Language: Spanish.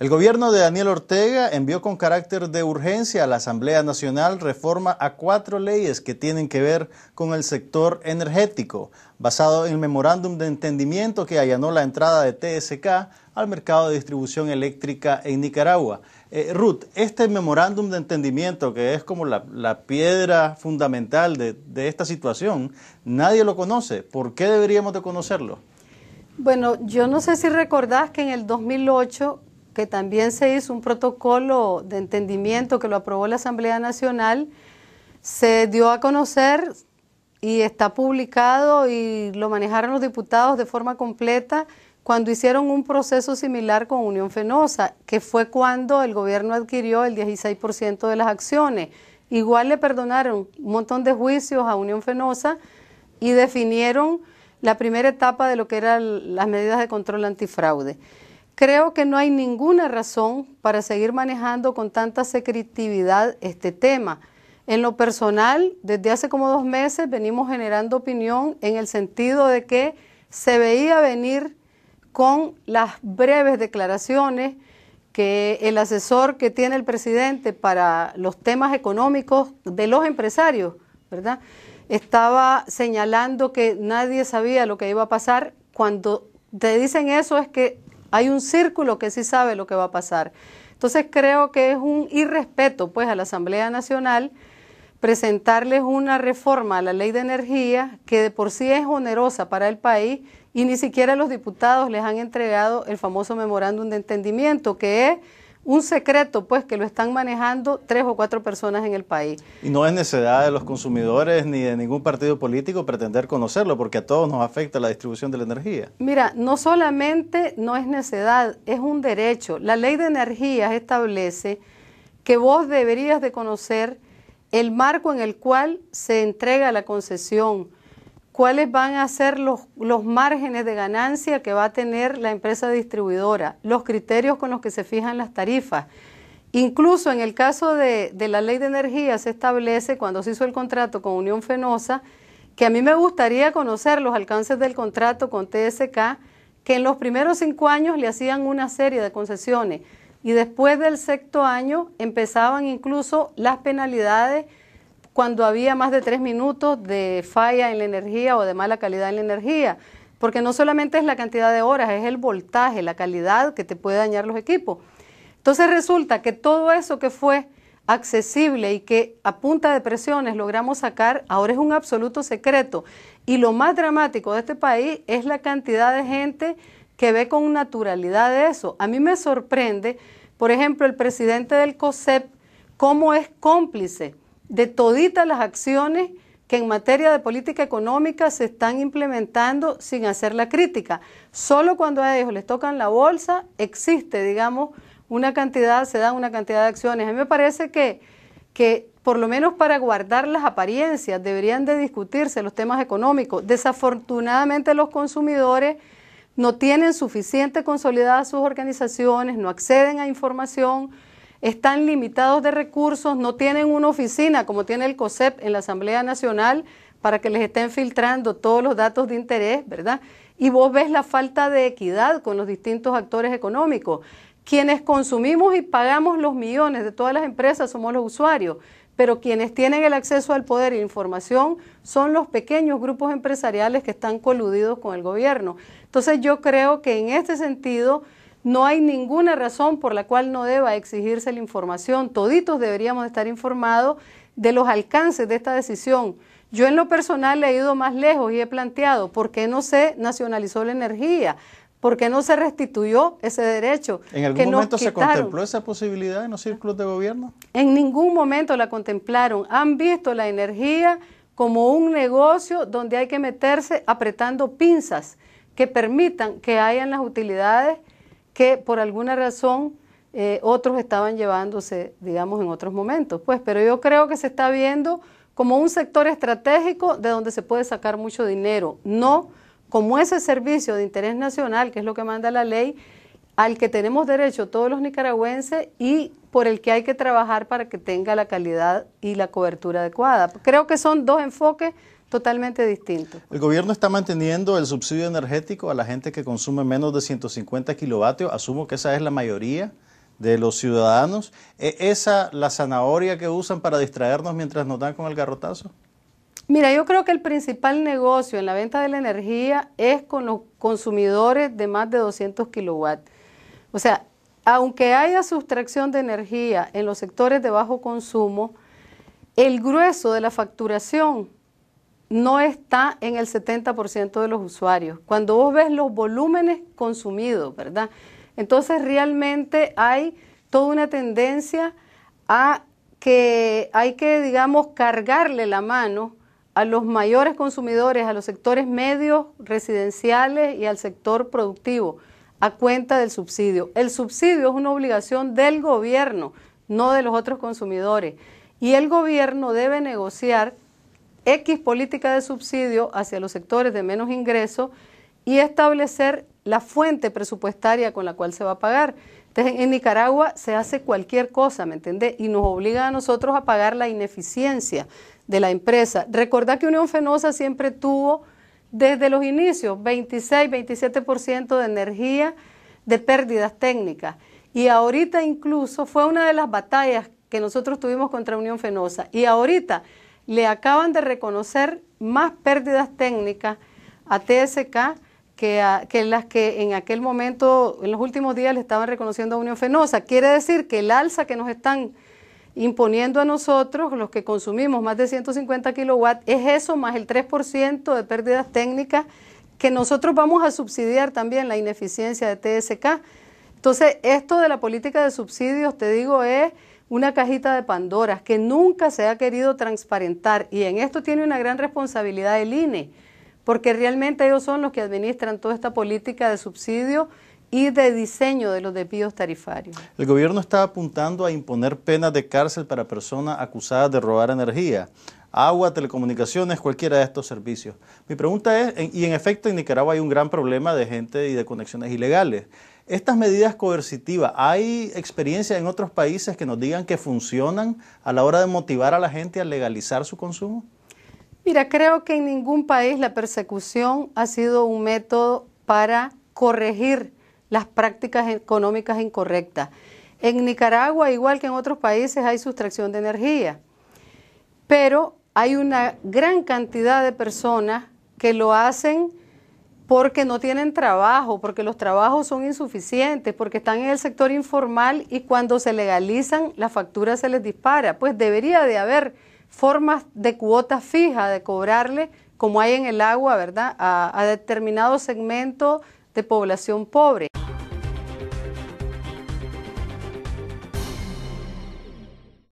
El gobierno de Daniel Ortega envió con carácter de urgencia a la Asamblea Nacional reforma a cuatro leyes que tienen que ver con el sector energético, basado en el memorándum de entendimiento que allanó la entrada de TSK al mercado de distribución eléctrica en Nicaragua. Eh, Ruth, este memorándum de entendimiento, que es como la, piedra fundamental de, de esta situación, nadie lo conoce. ¿Por qué deberíamos de conocerlo? Bueno, yo no sé si recordás que en el 2008 que también se hizo un protocolo de entendimiento que lo aprobó la Asamblea Nacional, se dio a conocer y está publicado y lo manejaron los diputados de forma completa cuando hicieron un proceso similar con Unión Fenosa, que fue cuando el gobierno adquirió el 16% de las acciones. Igual le perdonaron un montón de juicios a Unión Fenosa y definieron la primera etapa de lo que eran las medidas de control antifraude. Creo que no hay ninguna razón para seguir manejando con tanta secretividad este tema. En lo personal, desde hace como dos meses venimos generando opinión en el sentido de que se veía venir con las breves declaraciones que el asesor que tiene el presidente para los temas económicos de los empresarios, ¿verdad? Estaba señalando que nadie sabía lo que iba a pasar. Cuando te dicen eso es que hay un círculo que sí sabe lo que va a pasar. Entonces creo que es un irrespeto pues a la Asamblea Nacional presentarles una reforma a la ley de energía que de por sí es onerosa para el país y ni siquiera los diputados les han entregado el famoso memorándum de entendimiento que es un secreto, pues, que lo están manejando tres o cuatro personas en el país. Y no es necesidad de los consumidores ni de ningún partido político pretender conocerlo, porque a todos nos afecta la distribución de la energía. Mira, no solamente no es necesidad, es un derecho. La ley de energías establece que vos deberías de conocer el marco en el cual se entrega la concesión, cuáles van a ser los, los, márgenes de ganancia que va a tener la empresa distribuidora, los criterios con los que se fijan las tarifas. Incluso en el caso de, de la ley de energía se establece, cuando se hizo el contrato con Unión Fenosa, que a mí me gustaría conocer los alcances del contrato con TSK, que en los primeros cinco años le hacían una serie de concesiones y después del sexto año empezaban incluso las penalidades cuando había más de tres minutos de falla en la energía o de mala calidad en la energía, porque no solamente es la cantidad de horas, es el voltaje, la calidad que te puede dañar los equipos. Entonces resulta que todo eso que fue accesible y que a punta de presiones logramos sacar, ahora es un absoluto secreto. Y lo más dramático de este país es la cantidad de gente que ve con naturalidad eso. A mí me sorprende, por ejemplo, el presidente del COSEP, cómo es cómplice de toditas las acciones que en materia de política económica se están implementando sin hacer la crítica. Solo cuando a ellos les tocan la bolsa existe, digamos, una cantidad, se dan una cantidad de acciones. A mí me parece que, por lo menos para guardar las apariencias deberían de discutirse los temas económicos. Desafortunadamente los consumidores no tienen suficiente consolidada sus organizaciones, no acceden a información están limitados de recursos, no tienen una oficina como tiene el COSEP en la Asamblea Nacional para que les estén filtrando todos los datos de interés, ¿verdad? Y vos ves la falta de equidad con los distintos actores económicos. Quienes consumimos y pagamos los millones de todas las empresas somos los usuarios, pero quienes tienen el acceso al poder e información son los pequeños grupos empresariales que están coludidos con el gobierno. Entonces yo creo que en este sentido no hay ninguna razón por la cual no deba exigirse la información. Toditos deberíamos estar informados de los alcances de esta decisión. Yo en lo personal he ido más lejos y he planteado por qué no se nacionalizó la energía, por qué no se restituyó ese derecho. ¿En algún momento se contempló esa posibilidad en los círculos de gobierno? En ningún momento la contemplaron. Han visto la energía como un negocio donde hay que meterse apretando pinzas que permitan que hayan las utilidades que por alguna razón eh, otros estaban llevándose, digamos, en otros momentos. Pues, pero yo creo que se está viendo como un sector estratégico de donde se puede sacar mucho dinero, no como ese servicio de interés nacional, que es lo que manda la ley, al que tenemos derecho todos los nicaragüenses y por el que hay que trabajar para que tenga la calidad y la cobertura adecuada. Creo que son dos enfoques totalmente distinto. El gobierno está manteniendo el subsidio energético a la gente que consume menos de 150 kilovatios. Asumo que esa es la mayoría de los ciudadanos. ¿Es esa la zanahoria que usan para distraernos mientras nos dan con el garrotazo? Mira, yo creo que el principal negocio en la venta de la energía es con los consumidores de más de 200 kilovatios. O sea, aunque haya sustracción de energía en los sectores de bajo consumo, el grueso de la facturación no está en el 70% de los usuarios. Cuando vos ves los volúmenes consumidos, ¿verdad? Entonces realmente hay toda una tendencia a que hay que, digamos, cargarle la mano a los mayores consumidores, a los sectores medios, residenciales y al sector productivo, a cuenta del subsidio. El subsidio es una obligación del gobierno, no de los otros consumidores. Y el gobierno debe negociar X política de subsidio hacia los sectores de menos ingreso y establecer la fuente presupuestaria con la cual se va a pagar. Entonces, en Nicaragua se hace cualquier cosa, ¿me entendés? Y nos obliga a nosotros a pagar la ineficiencia de la empresa. Recordad que Unión Fenosa siempre tuvo desde los inicios 26, 27% de energía de pérdidas técnicas. Y ahorita incluso fue una de las batallas que nosotros tuvimos contra Unión Fenosa. Y ahorita le acaban de reconocer más pérdidas técnicas a TSK que, a, que, las que en aquel momento, en los últimos días, le estaban reconociendo a Unión Fenosa. Quiere decir que el alza que nos están imponiendo a nosotros, los que consumimos más de 150 kilowatts, es eso más el 3% de pérdidas técnicas que nosotros vamos a subsidiar también la ineficiencia de TSK. Entonces, esto de la política de subsidios, te digo, es una cajita de Pandora que nunca se ha querido transparentar y en esto tiene una gran responsabilidad el INE, porque realmente ellos son los que administran toda esta política de subsidio y de diseño de los desvíos tarifarios. El gobierno está apuntando a imponer penas de cárcel para personas acusadas de robar energía, agua, telecomunicaciones, cualquiera de estos servicios. Mi pregunta es, y en efecto en Nicaragua hay un gran problema de gente y de conexiones ilegales. Estas medidas coercitivas, ¿hay experiencia en otros países que nos digan que funcionan a la hora de motivar a la gente a legalizar su consumo? Mira, creo que en ningún país la persecución ha sido un método para corregir las prácticas económicas incorrectas. En Nicaragua, igual que en otros países, hay sustracción de energía, pero hay una gran cantidad de personas que lo hacen porque no tienen trabajo, porque los trabajos son insuficientes, porque están en el sector informal y cuando se legalizan la factura se les dispara. Pues debería de haber formas de cuota fija de cobrarle, como hay en el agua, ¿verdad?, a, a determinado segmento de población pobre.